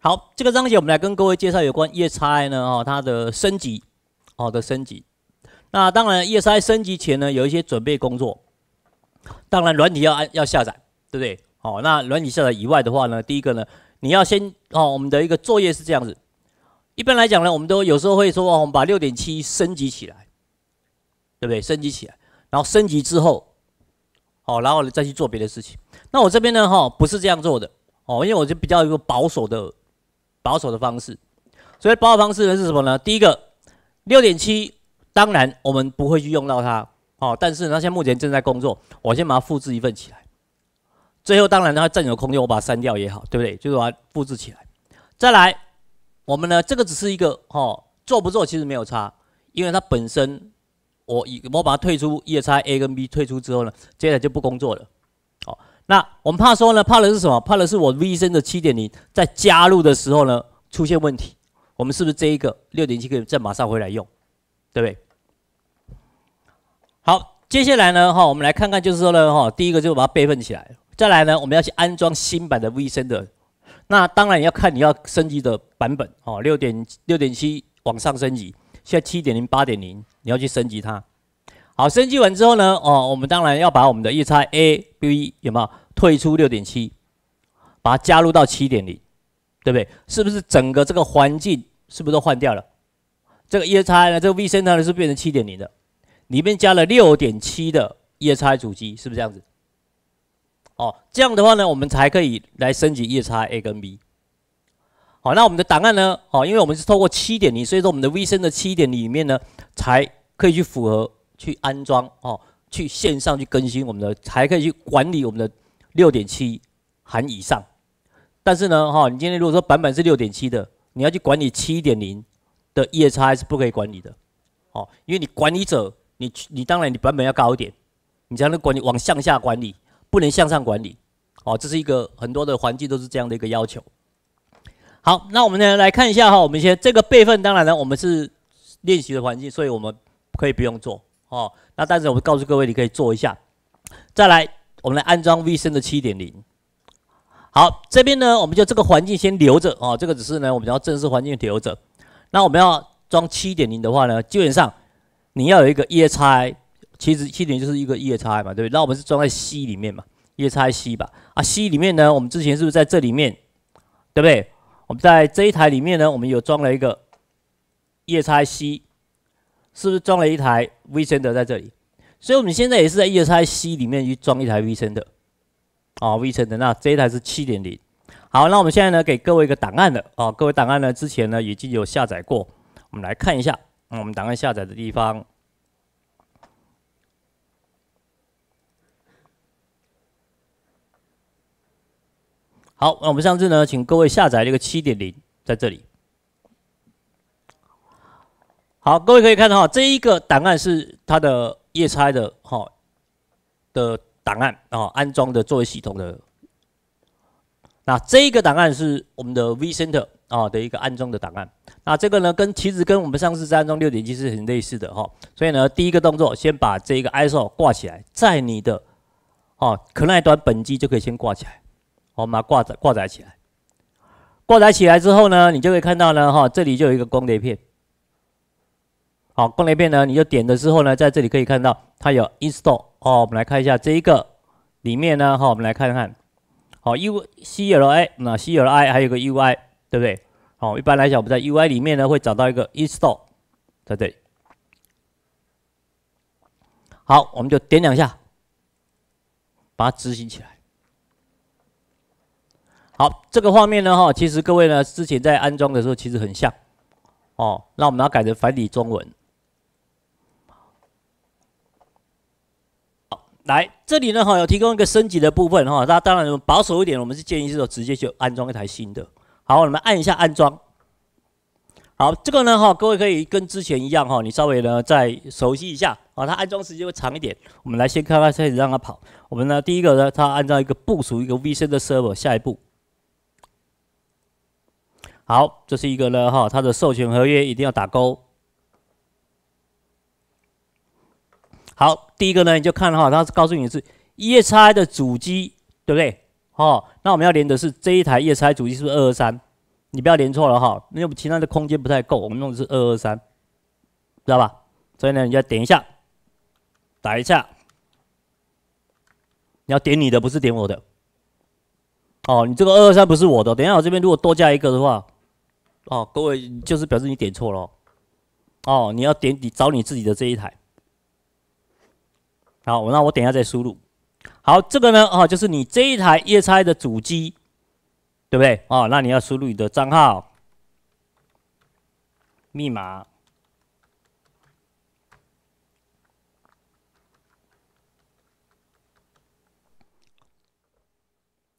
好，这个章节我们来跟各位介绍有关 e d i 呢，哦，它的升级，哦的升级。那当然 e d i 升级前呢，有一些准备工作。当然，软体要安要下载，对不对？哦，那软体下载以外的话呢，第一个呢，你要先哦，我们的一个作业是这样子。一般来讲呢，我们都有时候会说，我们把六点七升级起来，对不对？升级起来，然后升级之后，哦，然后再去做别的事情。那我这边呢，哈，不是这样做的，哦，因为我就比较一个保守的。保守的方式，所以保守方式呢是什么呢？第一个，六点七，当然我们不会去用到它哦。但是呢，现在目前正在工作，我先把它复制一份起来。最后，当然它占有空间，我把它删掉也好，对不对？就是把它复制起来。再来，我们呢，这个只是一个哦，做不做其实没有差，因为它本身我一我把它退出页差 A 跟 B 退出之后呢，接着就不工作了，哦。那我们怕说呢？怕的是什么？怕的是我 V 升的七点零在加入的时候呢出现问题。我们是不是这一个六点七可以再马上回来用，对不对？好，接下来呢哈，我们来看看就是说呢哈，第一个就把它备份起来。再来呢，我们要去安装新版的 V 升的。那当然要看你要升级的版本哦，六点六点七往上升级，现在七点零、八点零，你要去升级它。好，升级完之后呢，哦，我们当然要把我们的叶差 A、B 有没有退出六点七，把它加入到七点零，对不对？是不是整个这个环境是不是都换掉了？这个叶差呢，这个 V 升当呢是变成七点零的，里面加了六点七的叶差主机，是不是这样子？哦，这样的话呢，我们才可以来升级叶差 A 跟 B。好，那我们的档案呢，哦，因为我们是透过七点零，所以说我们的 V 升的七点里面呢，才可以去符合。去安装哦，去线上去更新我们的，还可以去管理我们的六点七含以上。但是呢，哈，你今天如果说版本是六点七的，你要去管理七点零的 E S 是不可以管理的，哦，因为你管理者，你你当然你版本要高一点，你才能管理往向下管理不能向上管理，哦，这是一个很多的环境都是这样的一个要求。好，那我们呢来看一下哈，我们先这个备份，当然呢我们是练习的环境，所以我们可以不用做。哦，那但是我告诉各位，你可以做一下。再来，我们来安装微升的七点零。好，这边呢，我们就这个环境先留着啊。这个只是呢，我们要正式环境留着。那我们要装七点零的话呢，基本上你要有一个叶 i 其实七点就是一个叶 i 嘛，对不对？那我们是装在 C 里面嘛，叶 i C 吧。啊，C 里面呢，我们之前是不是在这里面，对不对？我们在这一台里面呢，我们有装了一个叶 i C。是不是装了一台 Vcenter 在这里？所以我们现在也是在 E I C 里面去装一台 Vcenter 啊，Vcenter。那这一台是七点零。好，那我们现在呢给各位一个档案的啊，各位档案呢之前呢已经有下载过，我们来看一下。我们档案下载的地方，好，那我们上次呢请各位下载这个七点零，在这里。好，各位可以看到哈，这一个档案是它的夜差的哈的档案啊，安装的作为系统的。那这一个档案是我们的 VCenter 啊的一个安装的档案。那这个呢，跟其实跟我们上次在安装六点是很类似的哈。所以呢，第一个动作，先把这一个 ISO 挂起来，在你的哦可耐端本机就可以先挂起来，好，把它挂载挂载起来。挂载起来之后呢，你就会看到呢哈，这里就有一个光碟片。好，过了一遍呢，你就点的时候呢，在这里可以看到它有 install 哦，我们来看一下这一个里面呢，好，我们来看看，好，u c l i 那 c l i 还有个 u i 对不对？哦，一般来讲，我们在 u i 里面呢会找到一个 install 在这里。好，我们就点两下，把它执行起来。好，这个画面呢，哈，其实各位呢之前在安装的时候其实很像哦，那我们要改成繁体中文。来这里呢哈，有提供一个升级的部分哈，大家当然保守一点，我们是建议是说直接就安装一台新的。好，你们按一下安装。好，这个呢哈，各位可以跟之前一样哈，你稍微呢再熟悉一下啊，它安装时间会长一点。我们来先看看子让它跑。我们呢第一个呢，它按照一个部署一个 V C 的 server 下一步。好，这是一个呢哈，它的授权合约一定要打勾。好，第一个呢，你就看哈，它告诉你是 ESI 的主机，对不对？哦，那我们要连的是这一台 ESI 主机，是不是二二三？你不要连错了哈，因为我们其他的空间不太够，我们用的是二二三，知道吧？所以呢，你要点一下，打一下，你要点你的，不是点我的。哦，你这个二二三不是我的，等下我这边如果多加一个的话，哦，各位就是表示你点错了。哦，你要点你找你自己的这一台。好，那我等一下再输入。好，这个呢，啊，就是你这一台夜叉的主机，对不对？哦，那你要输入你的账号、密码。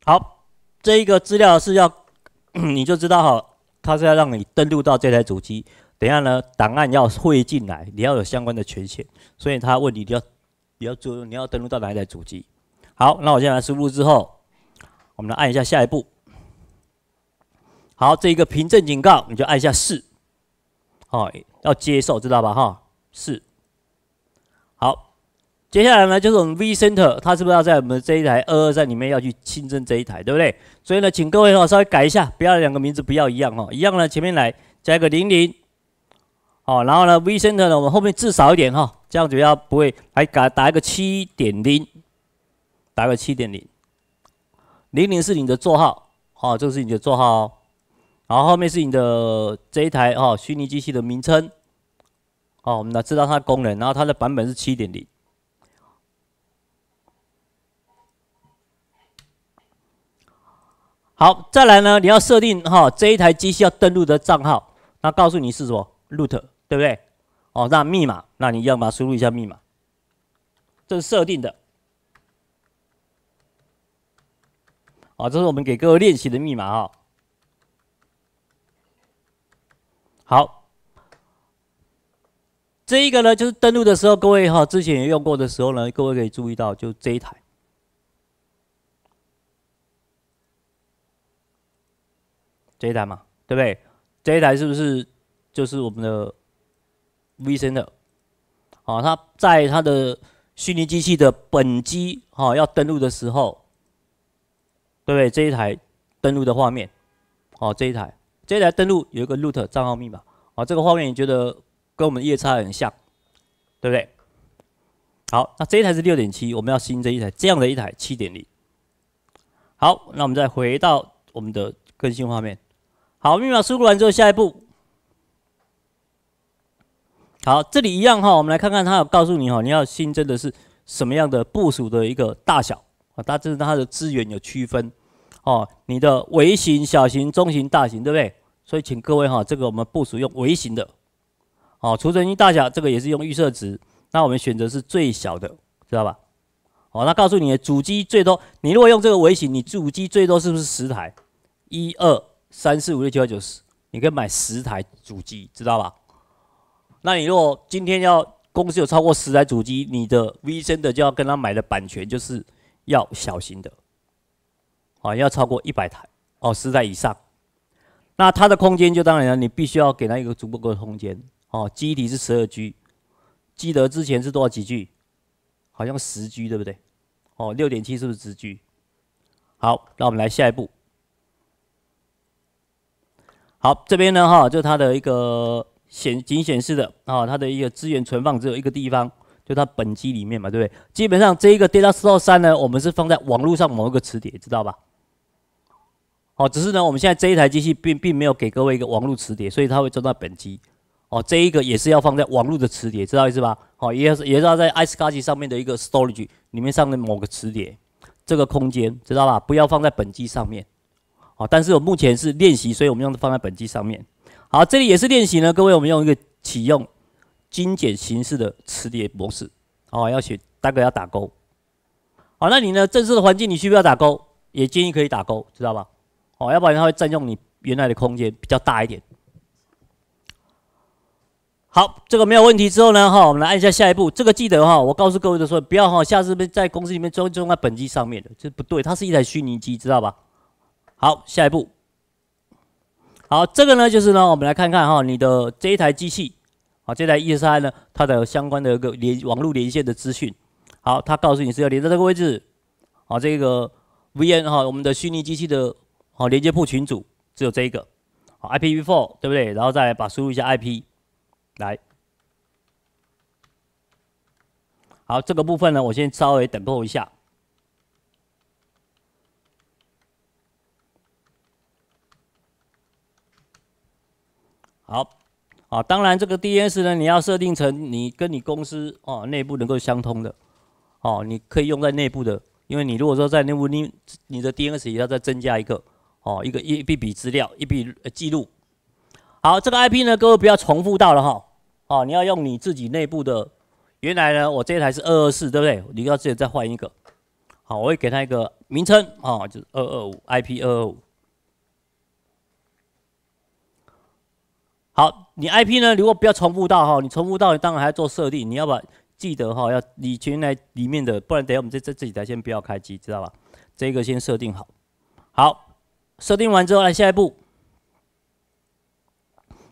好，这一个资料是要，你就知道哈，他是要让你登录到这台主机。等下呢，档案要汇进来，你要有相关的权限，所以他问你要。你要做，你要登录到哪一台主机？好，那我现在输入之后，我们来按一下下一步。好，这一个凭证警告，你就按一下是，哦，要接受，知道吧？哈，是。好，接下来呢，就是我们 v c e n t e r 它是不是要在我们这一台二二三里面要去新增这一台，对不对？所以呢，请各位哦，稍微改一下，不要两个名字不要一样哦，一样呢，前面来加一个零零。哦，然后呢，VCenter 呢，我们后面至少一点哈，这样子要不会来改打一个七点零，打个七点零，零零是你的座号，哦，这个是你的座号哦，然后后面是你的这一台哦，虚拟机器的名称，哦，我们来知道它的功能，然后它的版本是七点零，好，再来呢，你要设定哈这一台机器要登录的账号，那告诉你是什么 root。对不对？哦，那密码，那你要么输入一下密码，这是设定的。哦，这是我们给各位练习的密码哈。好，这一个呢，就是登录的时候，各位哈之前也用过的时候呢，各位可以注意到，就这一台，这一台嘛，对不对？这一台是不是就是我们的？VCenter，好，它在它的虚拟机器的本机哈要登录的时候，对不对？这一台登录的画面，哦这一台，这一台登录有一个 root 账号密码，哦这个画面你觉得跟我们夜叉很像，对不对？好，那这一台是六点七，我们要新增一台这样的一台七点零。好，那我们再回到我们的更新画面，好，密码输入完之后，下一步。好，这里一样哈，我们来看看它有告诉你哈，你要新增的是什么样的部署的一个大小啊？它这是它的资源有区分哦，你的微型、小型、中型、大型，对不对？所以请各位哈，这个我们部署用微型的哦。储存机大小这个也是用预设值，那我们选择是最小的，知道吧？哦，那告诉你，主机最多，你如果用这个微型，你主机最多是不是十台？一二三四五六七八九十，你可以买十台主机，知道吧？那你如果今天要公司有超过十台主机，你的 V 升的就要跟他买的版权，就是要小心的，啊，要超过一百台哦，十台以上，那它的空间就当然了，你必须要给他一个足够的空间哦。基底是十二 G，记得之前是多少几 g 好像十 G 对不对？哦，六点七是不是十 G？好，那我们来下一步。好，这边呢哈，就它的一个。显仅显示的啊，它的一个资源存放只有一个地方，就它本机里面嘛，对不对？基本上这一个 Data Store 三呢，我们是放在网络上某一个磁碟，知道吧？好，只是呢，我们现在这一台机器并并没有给各位一个网络磁碟，所以它会装到本机。哦，这一个也是要放在网络的磁碟，知道意思吧？好，也是也是要在 Ice Card 上面的一个 Storage 里面上的某个磁碟，这个空间，知道吧？不要放在本机上面。好，但是我目前是练习，所以我们用放在本机上面。好，这里也是练习呢，各位，我们用一个启用精简形式的磁碟模式，哦，要写大概要打勾。好，那你呢？正式的环境你需不需要打勾？也建议可以打勾，知道吧？哦，要不然它会占用你原来的空间比较大一点。好，这个没有问题之后呢，哈，我们来按一下下一步。这个记得哈，我告诉各位的时候，不要哈，下次在公司里面装装在本机上面的，这不对，它是一台虚拟机，知道吧？好，下一步。好，这个呢就是呢，我们来看看哈，你的这一台机器，啊，这台 ESI 呢，它的相关的一个连网络连线的资讯，好，它告诉你是要连到这个位置，好，这个 VN 哈，我们的虚拟机器的，好，连接库群组只有这一个，好，IP before 对不对？然后再把输入一下 IP，来，好，这个部分呢，我先稍微等候一下。好，啊，当然这个 DNS 呢，你要设定成你跟你公司哦内部能够相通的，哦，你可以用在内部的，因为你如果说在内部你你的 DNS 也要再增加一个，哦，一个一一笔资料一笔记录。好，这个 IP 呢，各位不要重复到了哈，哦，你要用你自己内部的，原来呢我这一台是二二四对不对？你要自己再换一个。好，我会给它一个名称哦，就是二二五 IP 二二五。好，你 IP 呢？如果不要重复到哈，你重复到，你当然还要做设定。你要把记得哈，要以前来里面的，不然等下我们这这这几台先不要开机，知道吧？这个先设定好。好，设定完之后来下一步。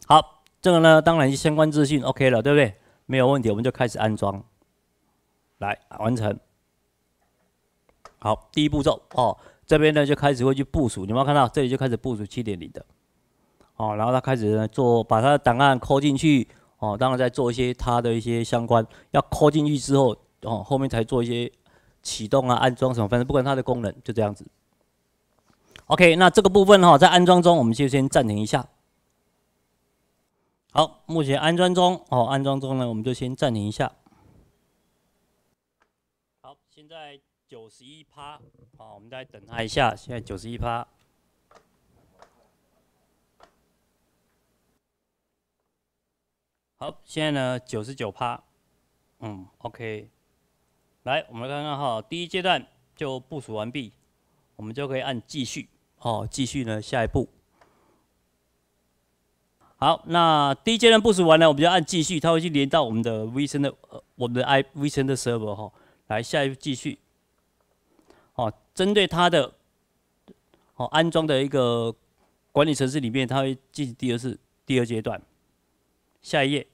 好，这个呢，当然是相关资讯 OK 了，对不对？没有问题，我们就开始安装。来完成。好，第一步骤哦，这边呢就开始会去部署。有没有看到？这里就开始部署七点零的。哦，然后他开始做，把他的档案扣进去。哦，当然再做一些他的一些相关，要扣进去之后，哦，后面才做一些启动啊、安装什么，反正不管它的功能就这样子。OK，那这个部分哈，在安装中，我们就先暂停一下。好，目前安装中，哦，安装中呢，我们就先暂停一下。好，现在九十一趴，哦，我们再等他一下，现在九十一趴。好，现在呢九十九趴，嗯，OK，来，我们看看哈，第一阶段就部署完毕，我们就可以按继续哦，继续呢下一步。好，那第一阶段部署完了，我们就按继续，它会去连到我们的微升的呃，我们的 i 微升的 server 哈，来下一步继续。哦，针对它的哦安装的一个管理程式里面，它会进行第二次第二阶段。下一页，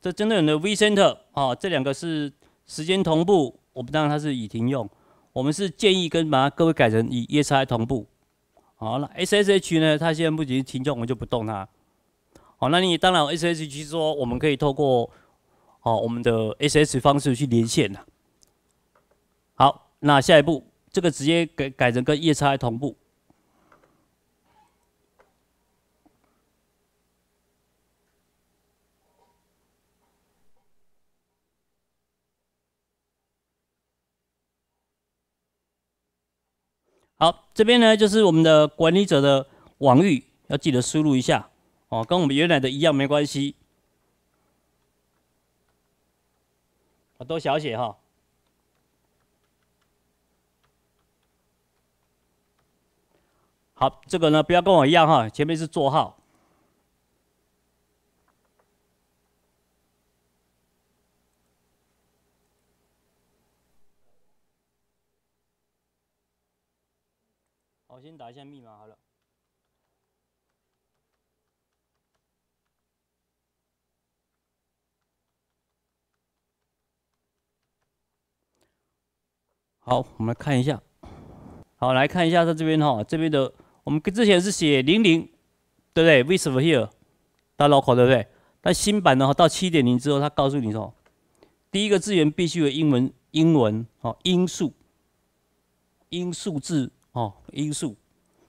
这针对我们的 V Center 哦，这两个是时间同步，我们当然它是已停用，我们是建议跟把各位改成以叶 i 同步。好，那 SSH 呢？它现在目仅停用，我们就不动它。好，那你当然 SSH 说，我们可以透过哦我们的 SSH 方式去连线呐。好，那下一步，这个直接改改成跟叶 i 同步。好，这边呢就是我们的管理者的网域，要记得输入一下哦，跟我们原来的一样没关系。啊，都小写哈。好，这个呢不要跟我一样哈，前面是座号。打一下密码好了。好，我们来看一下。好，来看一下在这边哈，这边的我们之前是写零零，对不对？为什么 here 打 l o c l 对不对？但新版的话到七点零之后，它告诉你说，第一个字元必须有英文，英文哦，英数，英数字哦，英数。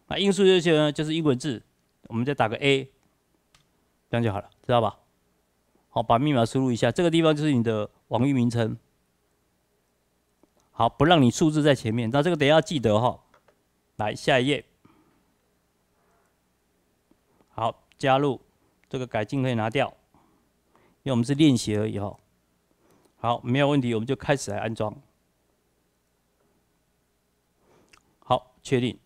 那英数这些呢，就是英文字，我们再打个 A，这样就好了，知道吧？好，把密码输入一下，这个地方就是你的网域名称。好，不让你数字在前面，那这个等下记得哈。来，下一页。好，加入这个改进可以拿掉，因为我们是练习而已哈。好，没有问题，我们就开始来安装。好，确定。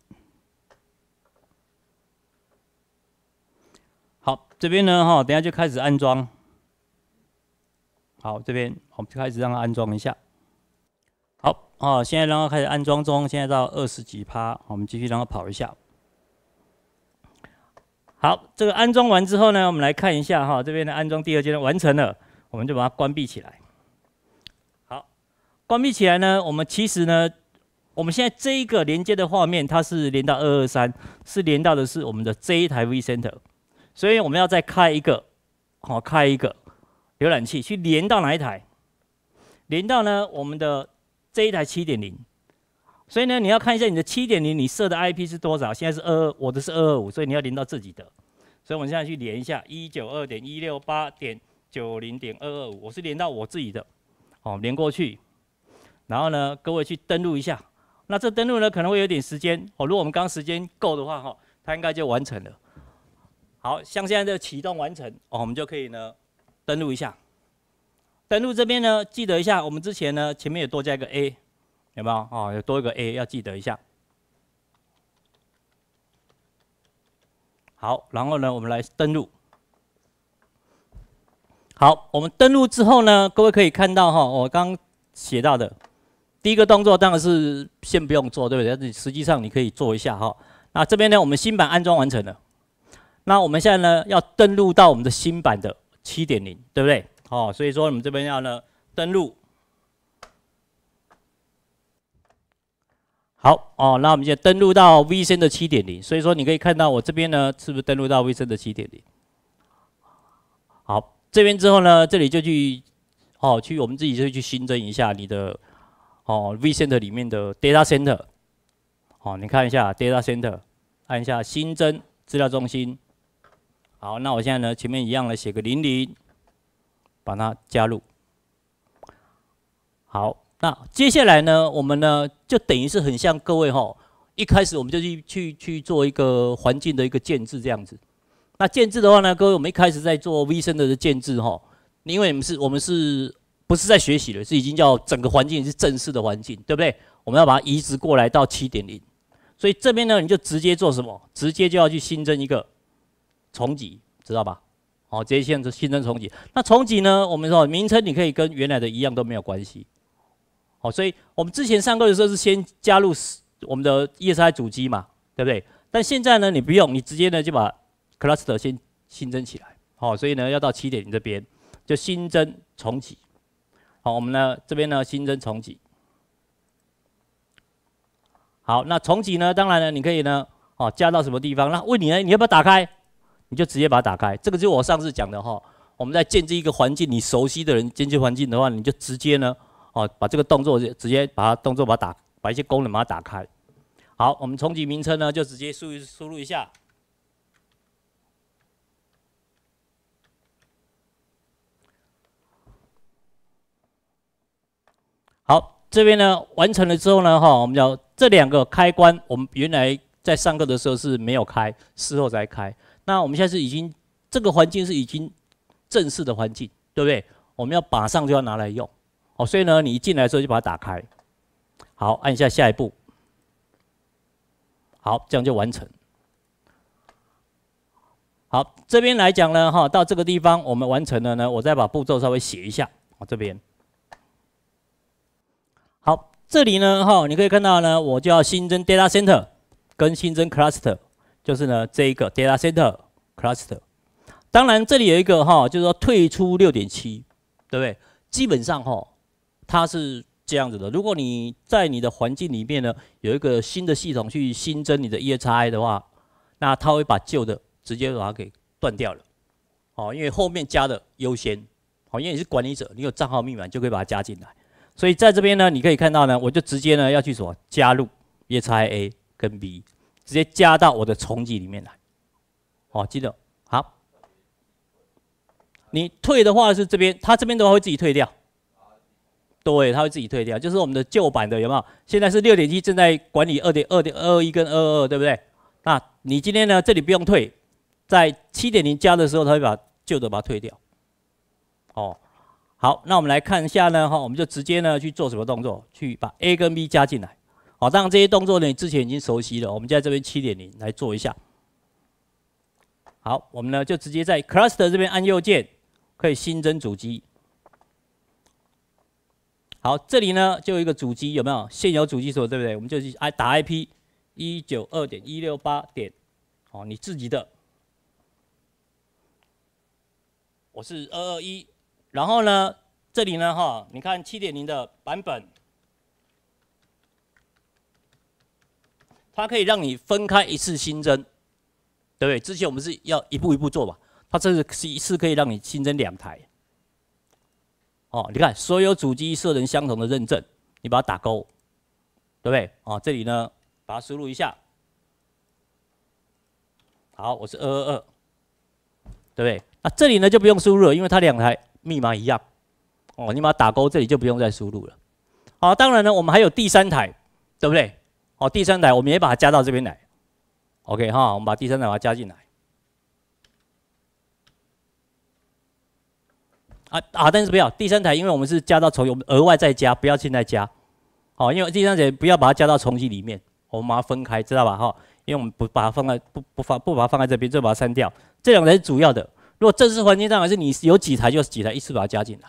这边呢，哈，等下就开始安装。好，这边我们就开始让它安装一下。好，哦，现在让它开始安装中，现在到二十几趴，我们继续让它跑一下。好，这个安装完之后呢，我们来看一下，哈，这边的安装第二阶段完成了，我们就把它关闭起来。好，关闭起来呢，我们其实呢，我们现在这一个连接的画面，它是连到二二三，是连到的是我们的这一台 V Center。所以我们要再开一个，好开一个浏览器去连到哪一台？连到呢我们的这一台七点零。所以呢你要看一下你的七点零你设的 IP 是多少？现在是二二，我的是二二五，所以你要连到自己的。所以我们现在去连一下一九二点一六八点九零点二二五，我是连到我自己的，哦连过去。然后呢各位去登录一下。那这登录呢可能会有点时间，哦如果我们刚时间够的话，哈它应该就完成了。好像现在这启动完成哦，我们就可以呢登录一下。登录这边呢，记得一下，我们之前呢前面也多加一个 a，有没有啊？有多一个 a 要记得一下。好，然后呢，我们来登录。好，我们登录之后呢，各位可以看到哈，我刚写到的，第一个动作当然是先不用做，对不对？实际上你可以做一下哈。那这边呢，我们新版安装完成了。那我们现在呢，要登录到我们的新版的七点零，对不对？哦，所以说我们这边要呢登录。好哦，那我们现在登录到微信的七点零，所以说你可以看到我这边呢，是不是登录到微信的七点零？好，这边之后呢，这里就去哦，去我们自己就去新增一下你的哦，微信的里面的 data center。哦，你看一下 data center，按一下新增资料中心。好，那我现在呢，前面一样的写个零零，把它加入。好，那接下来呢，我们呢就等于是很像各位哈，一开始我们就去去去做一个环境的一个建制这样子。那建制的话呢，各位我们一开始在做 V 生的建制哈，因为我们是我们是不是在学习了？是已经叫整个环境是正式的环境，对不对？我们要把它移植过来到七点零，所以这边呢你就直接做什么？直接就要去新增一个。重启，知道吧？好，这一项是新增重启。那重启呢？我们说名称你可以跟原来的一样都没有关系。好，所以我们之前上课的时候是先加入我们的叶 i 主机嘛，对不对？但现在呢，你不用，你直接呢就把 cluster 先新增起来。好，所以呢要到起点这边就新增重启。好，我们呢这边呢新增重启。好，那重启呢，当然呢你可以呢，哦加到什么地方？那问你呢，你要不要打开？你就直接把它打开，这个就是我上次讲的哈。我们在建立一个环境，你熟悉的人建立环境的话，你就直接呢，哦，把这个动作就直接把它动作把它打，把一些功能把它打开。好，我们重启名称呢，就直接输输入一下。好，这边呢完成了之后呢，哈，我们要这两个开关，我们原来在上课的时候是没有开，事后才开。那我们现在是已经这个环境是已经正式的环境，对不对？我们要马上就要拿来用哦，所以呢，你一进来的时候就把它打开。好，按一下下一步。好，这样就完成。好，这边来讲呢，哈，到这个地方我们完成了呢，我再把步骤稍微写一下。好，这边。好，这里呢，哈，你可以看到呢，我就要新增 data center 跟新增 cluster。就是呢，这一个 data center cluster。当然，这里有一个哈，就是说退出六点七，对不对？基本上哈，它是这样子的。如果你在你的环境里面呢，有一个新的系统去新增你的 E H I 的话，那它会把旧的直接把它给断掉了。哦，因为后面加的优先。哦，因为你是管理者，你有账号密码就可以把它加进来。所以在这边呢，你可以看到呢，我就直接呢要去什么加入 E H I A 跟 B。直接加到我的重集里面来，好，记得好。你退的话是这边，他这边的话会自己退掉，对，他会自己退掉。就是我们的旧版的有没有？现在是六点正在管理二点二点二一跟二二，对不对？那你今天呢，这里不用退，在七点零加的时候，他会把旧的把它退掉。哦，好，那我们来看一下呢，哈，我们就直接呢去做什么动作，去把 A 跟 B 加进来。好，当然这些动作呢，你之前已经熟悉了。我们在这边七点零来做一下。好，我们呢就直接在 Cluster 这边按右键，可以新增主机。好，这里呢就有一个主机，有没有现有主机所对不对？我们就去 I 打 IP 一九二点一六八点，好，你自己的。我是二二一，然后呢这里呢哈，你看七点零的版本。它可以让你分开一次新增，对不对？之前我们是要一步一步做嘛，它这是是一次可以让你新增两台。哦，你看所有主机设成相同的认证，你把它打勾，对不对？哦，这里呢把它输入一下。好，我是二二二，对不对？那这里呢就不用输入，了，因为它两台密码一样。哦，你把它打勾，这里就不用再输入了。好，当然呢，我们还有第三台，对不对？哦，第三台我们也把它加到这边来，OK 哈，我们把第三台把它加进来。啊啊，但是不要第三台，因为我们是加到重们额外再加，不要现在加。好，因为第三台不要把它加到重机里面，我们把它分开，知道吧？哈，因为我们不把它放在不不放不把它放在这边，就把它删掉。这两台是主要的。如果正式环境上还是你有几台就是几台，一次把它加进来。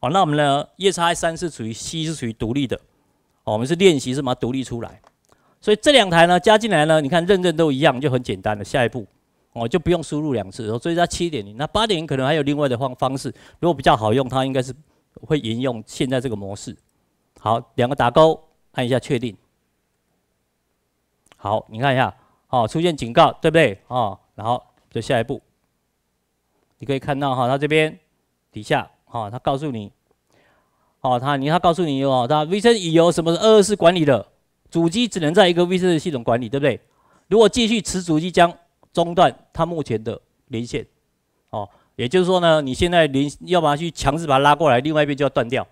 好，那我们呢？E 叉 i 三是属于 C，是属于独立的。哦，我们是练习，是把它独立出来。所以这两台呢加进来呢，你看认证都一样，就很简单了。下一步，哦就不用输入两次。所以它七点零，那八点零可能还有另外的方方式。如果比较好用，它应该是会沿用现在这个模式。好，两个打勾，按一下确定。好，你看一下，好出现警告对不对？哦，然后就下一步，你可以看到哈，它这边底下，哦它告诉你，哦它你它告诉你哦，它 v c 已由什么二二四管理了。主机只能在一个 VCS 系统管理，对不对？如果继续持主机将中断它目前的连线，哦，也就是说呢，你现在连，要把它去强制把它拉过来，另外一边就要断掉，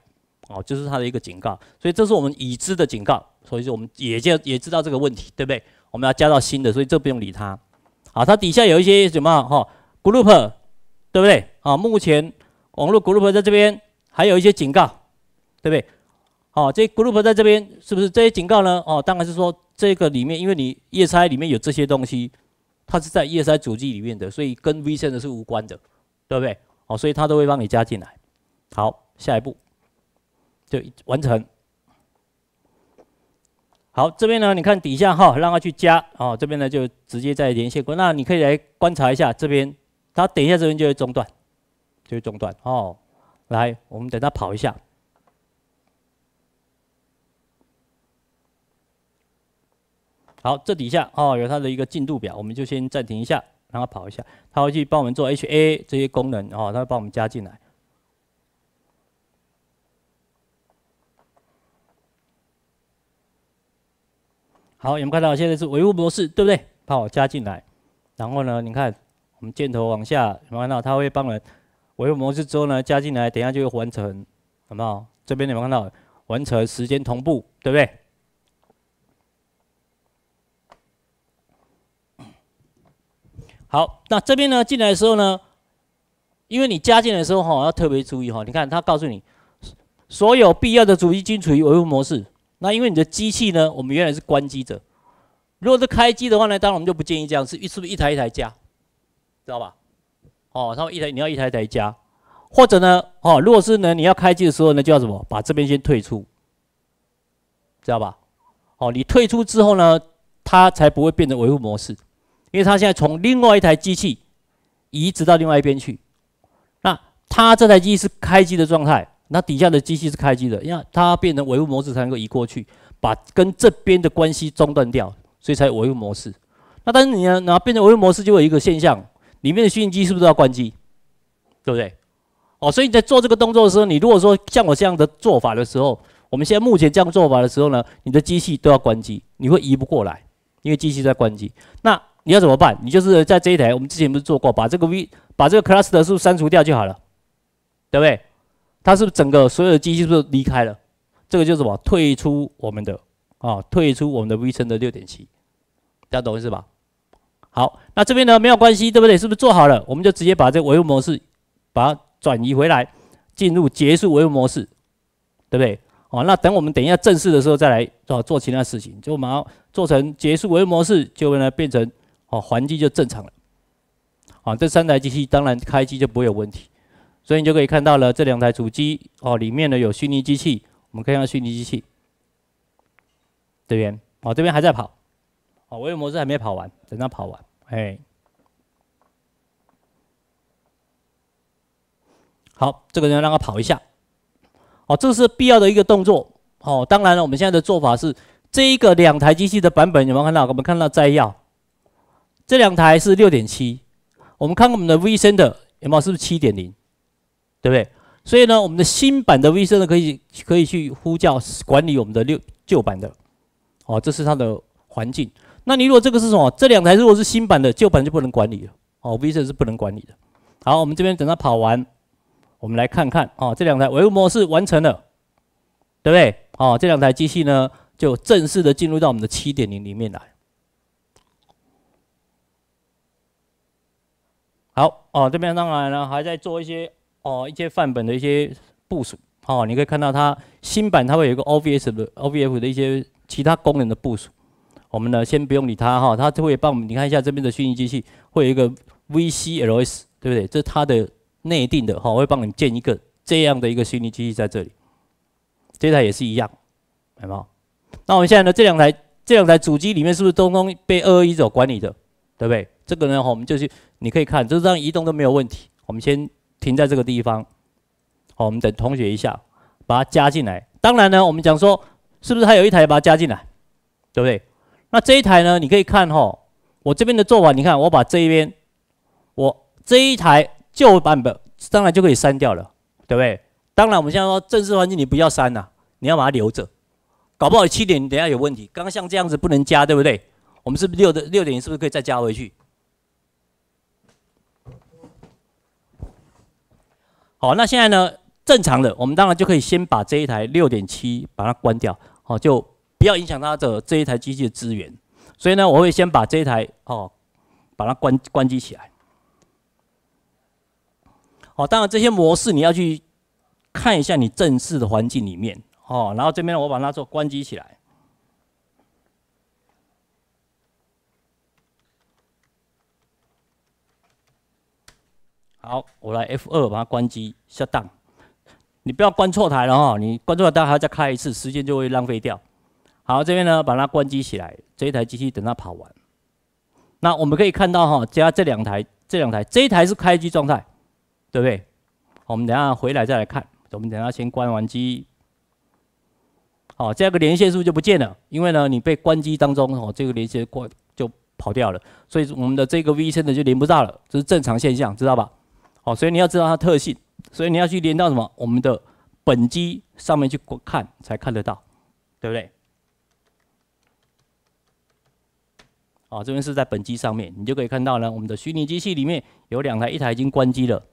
哦，就是它的一个警告。所以这是我们已知的警告，所以说我们也就也知道这个问题，对不对？我们要加到新的，所以这不用理它。好，它底下有一些什么哈 group，对不对？啊，目前网络 group 在这边还有一些警告，对不对？好，这 group 在这边是不是这些警告呢？哦，当然是说这个里面，因为你叶塞里面有这些东西，它是在叶塞主机里面的，所以跟 v o n 的是无关的，对不对？哦，所以它都会帮你加进来。好，下一步就完成。好，这边呢，你看底下哈，让它去加。哦，这边呢就直接在连线过。那你可以来观察一下这边，它等一下这边就会中断，就会中断。哦，来，我们等它跑一下。好，这底下哦有它的一个进度表，我们就先暂停一下，让它跑一下，它会去帮我们做 HA 这些功能哦，它会帮我们加进来。好，有没有看到现在是维护模式，对不对？帮我加进来，然后呢，你看我们箭头往下，有没有看到它会帮人维护模式之后呢加进来，等下就会完成，有没有？这边有没有看到完成时间同步，对不对？好，那这边呢进来的时候呢，因为你加进来的时候哈，要特别注意哈。你看他告诉你，所有必要的主机均处于维护模式。那因为你的机器呢，我们原来是关机者。如果是开机的话呢，当然我们就不建议这样，是是不是一台一台加，知道吧？哦，他们一台你要一台一台加，或者呢，哦，如果是呢你要开机的时候呢，就要什么，把这边先退出，知道吧？哦，你退出之后呢，它才不会变成维护模式。因为他现在从另外一台机器移植到另外一边去，那他这台机是开机的状态，那底下的机器是开机的，因为它变成维护模式才能够移过去，把跟这边的关系中断掉，所以才维护模式。那但是你呢？那变成维护模式就有一个现象，里面的虚拟机是不是要关机？对不对？哦，所以你在做这个动作的时候，你如果说像我这样的做法的时候，我们现在目前这样做法的时候呢，你的机器都要关机，你会移不过来，因为机器在关机。那你要怎么办？你就是在这一台，我们之前不是做过，把这个 V 把这个 cluster 是不是删除掉就好了，对不对？它是不是整个所有的机器是不是离开了？这个就是什么？退出我们的啊，退出我们的 v c 的6.7，六点七，大家懂意思吧？好，那这边呢没有关系，对不对？是不是做好了？我们就直接把这个维护模式把它转移回来，进入结束维护模式，对不对？好，那等我们等一下正式的时候再来啊做其他事情，就马上做成结束维护模式，就会呢变成。哦，环机就正常了。哦，这三台机器当然开机就不会有问题，所以你就可以看到了。这两台主机哦，里面呢有虚拟机器，我们看下虚拟机器这边哦，这边还在跑哦，微模式还没跑完，等它跑完。哎，好，这个人让它跑一下。哦，这是必要的一个动作。哦，当然了，我们现在的做法是这一个两台机器的版本，有没有看到，我们看到摘要。这两台是六点七，我们看看我们的 VCenter 有没有是不是七点零，对不对？所以呢，我们的新版的 VCenter 可以可以去呼叫管理我们的六旧版的，哦，这是它的环境。那你如果这个是什么？这两台如果是新版的，旧版就不能管理了，哦，VCenter 是不能管理的。好，我们这边等它跑完，我们来看看，哦，这两台维护模式完成了，对不对？哦，这两台机器呢，就正式的进入到我们的七点零里面来。哦，这边当然呢，还在做一些哦一些范本的一些部署，哈，你可以看到它新版它会有一个 OVS 的 OVF 的一些其他功能的部署，我们呢先不用理它哈，它就会帮我们你看一下这边的虚拟机器会有一个 VCLS，对不对？这是它的内定的哈，会帮你们建一个这样的一个虚拟机器在这里，这台也是一样，好，那我们现在呢这两台这两台主机里面是不是都通被二二一走管理的，对不对？这个呢我们就去。你可以看，就这样移动都没有问题。我们先停在这个地方，好，我们等同学一下，把它加进来。当然呢，我们讲说，是不是还有一台把它加进来，对不对？那这一台呢？你可以看哈，我这边的做法，你看我把这一边，我这一台旧版本当然就可以删掉了，对不对？当然，我们现在说正式环境你不要删呐，你要把它留着，搞不好七点你等下有问题。刚刚像这样子不能加，对不对？我们是不是六的六点是不是可以再加回去？好，那现在呢？正常的，我们当然就可以先把这一台六点七把它关掉，哦，就不要影响它的这一台机器的资源。所以呢，我会先把这一台哦，把它关关机起来。好，当然这些模式你要去看一下你正式的环境里面哦。然后这边我把它做关机起来。好，我来 F 二把它关机 shutdown。你不要关错台了哈，你关错了台还要再开一次，时间就会浪费掉。好，这边呢把它关机起来，这一台机器等它跑完。那我们可以看到哈，加这两台，这两台，这一台是开机状态，对不对？我们等下回来再来看。我们等下先关完机。好，这个连线是不是就不见了？因为呢，你被关机当中，哦，这个连线过就跑掉了，所以我们的这个 V 现在就连不到了，这是正常现象，知道吧？好，所以你要知道它特性，所以你要去连到什么？我们的本机上面去看，才看得到，对不对？哦，这边是在本机上面，你就可以看到呢。我们的虚拟机器里面有两台，一台已经关机了。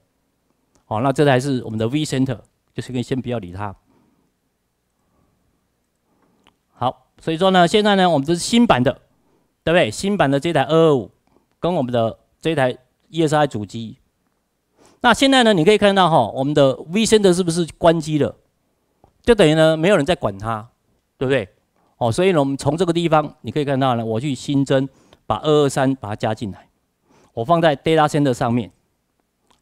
好，那这台是我们的 vCenter，就是可以先不要理它。好，所以说呢，现在呢，我们这是新版的，对不对？新版的这台二二五跟我们的这台 ESI 主机。那现在呢？你可以看到哈，我们的 Vcenter 是不是关机了？就等于呢，没有人在管它，对不对？哦，所以呢，我们从这个地方你可以看到呢，我去新增把二二三把它加进来，我放在 Datacenter 上面，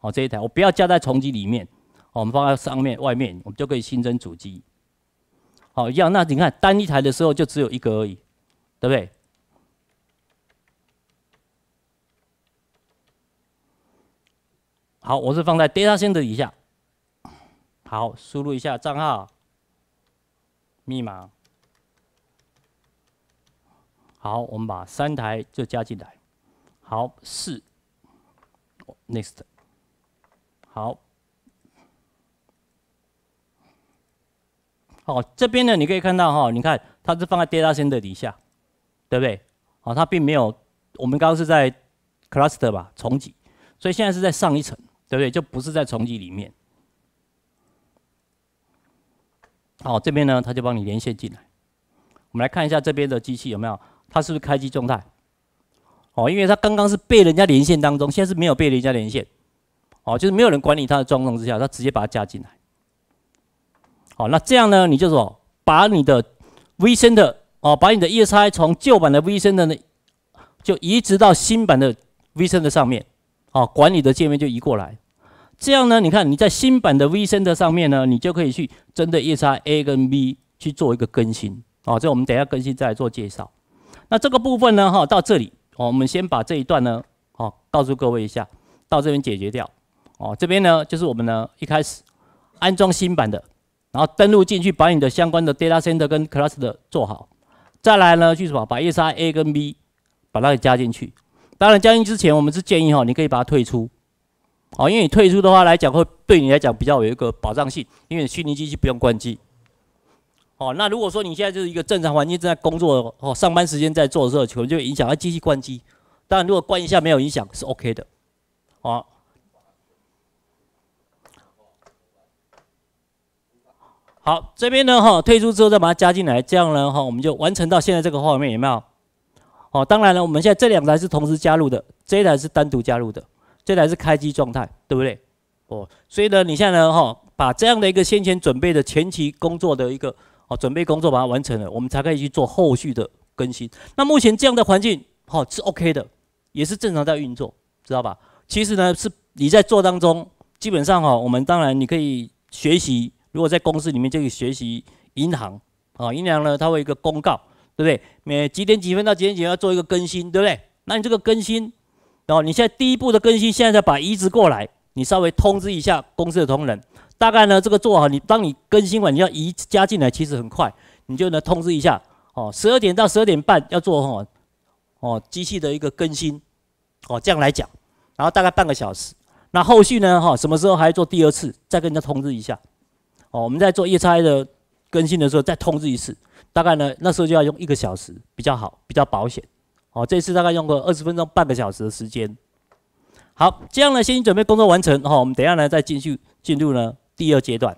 哦，这一台我不要加在重机里面，哦，我们放在上面外面，我们就可以新增主机。好，一样。那你看单一台的时候就只有一个而已，对不对？好，我是放在 Data Center 底下。好，输入一下账号、密码。好，我们把三台就加进来。好，四，Next。好，好这边呢，你可以看到哈，你看它是放在 Data Center 底下，对不对？好，它并没有，我们刚刚是在 Cluster 吧，重启，所以现在是在上一层。对不对？就不是在重机里面。好，这边呢，他就帮你连线进来。我们来看一下这边的机器有没有，它是不是开机状态？哦，因为它刚刚是被人家连线当中，现在是没有被人家连线。哦，就是没有人管理它的状况之下，他直接把它加进来。好，那这样呢，你就说把你的微升的哦，把你的 ESI 从旧版的微升的呢，就移植到新版的微升的上面。哦，管理的界面就移过来，这样呢，你看你在新版的 VCenter 上面呢，你就可以去针对叶叉 A 跟 B 去做一个更新。哦，这我们等下更新再来做介绍。那这个部分呢，哈，到这里，我们先把这一段呢，哦，告诉各位一下，到这边解决掉。哦，这边呢就是我们呢一开始安装新版的，然后登录进去，把你的相关的 Data Center 跟 Cluster 做好，再来呢去是把把叶插 A 跟 B 把它给加进去。当然，加进之前，我们是建议哈，你可以把它退出，哦，因为你退出的话来讲，会对你来讲比较有一个保障性，因为虚拟机器不用关机。哦，那如果说你现在就是一个正常环境正在工作哦，上班时间在做的时候，可能就影响它机器关机。当然，如果关一下没有影响，是 OK 的，哦。好，这边呢哈，退出之后再把它加进来，这样呢哈，我们就完成到现在这个画面，有没有？哦，当然了，我们现在这两台是同时加入的，这一台是单独加入的，这台是开机状态，对不对？哦，所以呢，你现在呢，哈，把这样的一个先前准备的前期工作的一个哦准备工作把它完成了，我们才可以去做后续的更新。那目前这样的环境，哈，是 OK 的，也是正常在运作，知道吧？其实呢，是你在做当中，基本上哈，我们当然你可以学习，如果在公司里面就可以学习银行啊，银行呢，它会一个公告。对不对？每几点几分到几点几分要做一个更新，对不对？那你这个更新，然后你现在第一步的更新，现在再把移植过来，你稍微通知一下公司的同仁，大概呢这个做好，你当你更新完你要移加进来，其实很快，你就能通知一下哦，十二点到十二点半要做哦，哦机器的一个更新，哦这样来讲，然后大概半个小时，那后续呢哈什么时候还要做第二次，再跟人家通知一下哦，我们在做夜差的更新的时候再通知一次。大概呢，那时候就要用一个小时比较好，比较保险。哦，这次大概用个二十分钟、半个小时的时间。好，这样呢，先准备工作完成，哈，我们等下呢再继续进入呢第二阶段。